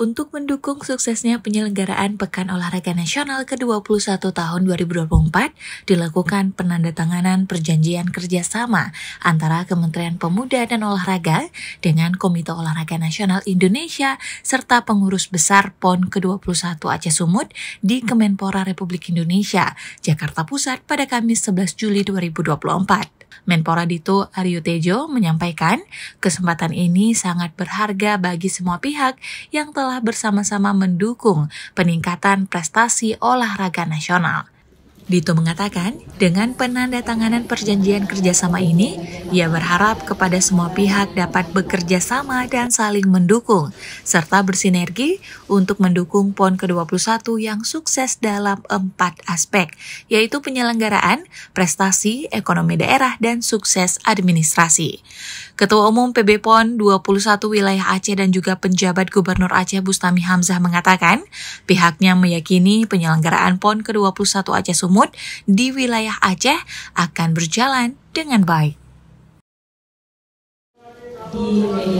untuk mendukung suksesnya penyelenggaraan Pekan Olahraga Nasional ke-21 tahun 2024 dilakukan penandatanganan perjanjian kerjasama antara Kementerian Pemuda dan Olahraga dengan Komite Olahraga Nasional Indonesia serta pengurus besar PON ke-21 Aceh Sumut di Kemenpora Republik Indonesia, Jakarta Pusat pada Kamis 11 Juli 2024. Menpora Dito Aryo Tejo menyampaikan, kesempatan ini sangat berharga bagi semua pihak yang telah telah bersama-sama mendukung peningkatan prestasi olahraga nasional. Dito mengatakan, dengan penandatanganan perjanjian kerjasama ini, ia berharap kepada semua pihak dapat bekerja sama dan saling mendukung, serta bersinergi untuk mendukung PON ke-21 yang sukses dalam empat aspek, yaitu penyelenggaraan, prestasi, ekonomi daerah, dan sukses administrasi. Ketua Umum PB PON 21 wilayah Aceh dan juga penjabat Gubernur Aceh Bustami Hamzah mengatakan, pihaknya meyakini penyelenggaraan PON ke-21 Aceh Sumut Mahmud di wilayah Aceh akan berjalan dengan baik. Di